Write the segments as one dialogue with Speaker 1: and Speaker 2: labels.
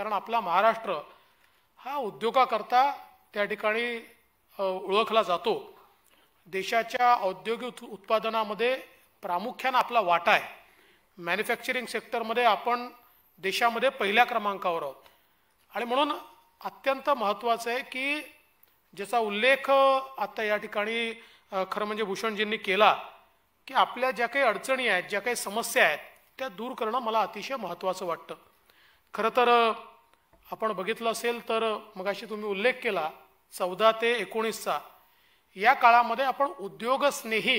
Speaker 1: कारण आपला महाराष्ट्र हा उद्योगाकरता त्या ठिकाणी ओळखला जातो देशाच्या औद्योगिक उत्पादनामध्ये प्रामुख्यानं आपला वाटा आहे मॅन्युफॅक्चरिंग सेक्टरमध्ये आपण देशामध्ये पहिल्या क्रमांकावर आहोत आणि म्हणून अत्यंत महत्त्वाचं आहे की ज्याचा उल्लेख आता या ठिकाणी खरं म्हणजे भूषणजींनी केला की आपल्या ज्या काही अडचणी आहेत ज्या काही समस्या आहेत त्या दूर करणं मला अतिशय महत्त्वाचं वाटतं खरं तर आपण बघितलं असेल तर मगाशी तुम्ही उल्लेख केला चौदा ते एकोणीसचा या काळामध्ये आपण उद्योगस्नेही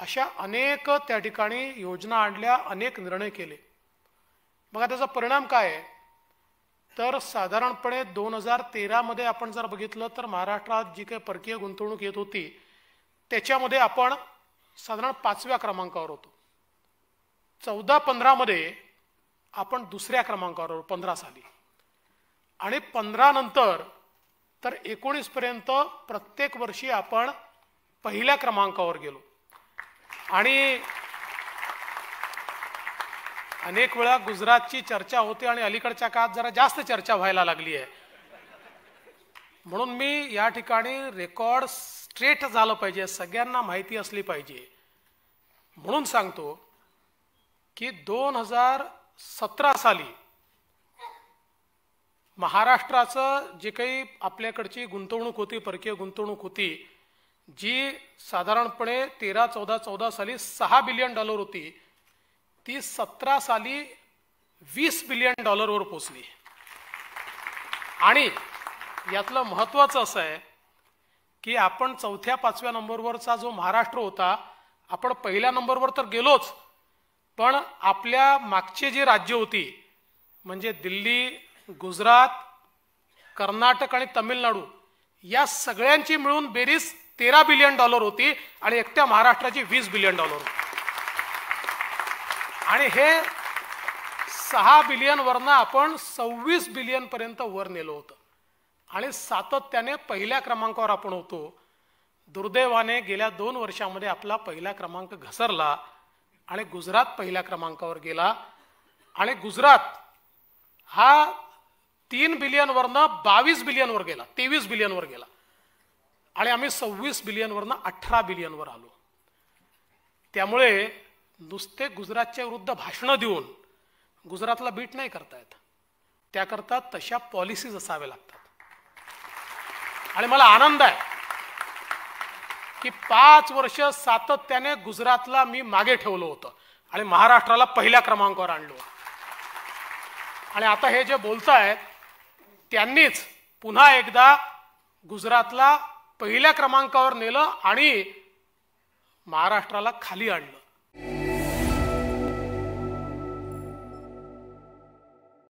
Speaker 1: अशा अनेक त्या ठिकाणी योजना आणल्या अनेक निर्णय केले मग त्याचा परिणाम काय आहे तर साधारणपणे दोन हजार तेरामध्ये आपण जर बघितलं तर महाराष्ट्रात जी काही परकीय गुंतवणूक येत होती त्याच्यामध्ये आपण साधारण पाचव्या क्रमांकावर होतो चौदा पंधरामध्ये आपण दुसऱ्या क्रमांकावर पंधरा साली आणि पंधरा नंतर तर पर्यंत प्रत्येक वर्षी आपण पहिल्या क्रमांकावर गेलो आणि अनेक वेळा गुजरातची चर्चा होते आणि अलीकडच्या काळात जरा जास्त चर्चा व्हायला लागली आहे म्हणून मी या ठिकाणी रेकॉर्ड स्ट्रेट झालं पाहिजे सगळ्यांना माहिती असली पाहिजे म्हणून सांगतो की दोन हजार सतरा साली महाराष्ट्राचं जे काही आपल्याकडची गुंतवणूक होती परकीय गुंतवणूक होती जी साधारणपणे तेरा चौदा चौदा साली सहा बिलियन डॉलर होती ती सतरा साली वीस बिलियन डॉलरवर पोचली आणि यातलं महत्त्वाचं असं आहे की आपण चौथ्या पाचव्या नंबरवरचा जो महाराष्ट्र होता आपण पहिल्या नंबरवर तर गेलोच पण आपल्या मागचे जी राज्य होती म्हणजे दिल्ली गुजरात कर्नाटक आणि तमिळनाडू या सगळ्यांची मिळून बेरीज तेरा बिलियन डॉलर होती आणि एकट्या महाराष्ट्राची वीस बिलियन डॉलर होती आणि हे सहा बिलियन वरनं आपण सव्वीस पर्यंत वर नेलो होतं आणि सातत्याने पहिल्या क्रमांकावर आपण होतो दुर्दैवाने गेल्या दोन वर्षामध्ये आपला पहिला क्रमांक घसरला आणि गुजरात पहिल्या क्रमांकावर गेला आणि गुजरात हा तीन बिलियनवरनं बावीस वर गेला तेवीस वर गेला आणि आम्ही सव्वीस बिलियनवरनं अठरा वर आलो त्यामुळे नुसते गुजरातच्या विरुद्ध भाषणं देऊन गुजरातला बीट नाही करतायत त्याकरता तशा पॉलिसीज असाव्या लागतात आणि मला आनंद आहे की पाच वर्ष सातत्याने गुजरातला मी मागे ठेवलं होतं आणि महाराष्ट्राला पहिल्या क्रमांकावर आणलो आणि आता हे जे बोलतायत त्यांनीच पुन्हा एकदा गुजरातला पहिल्या क्रमांकावर नेलं आणि महाराष्ट्राला खाली आणलं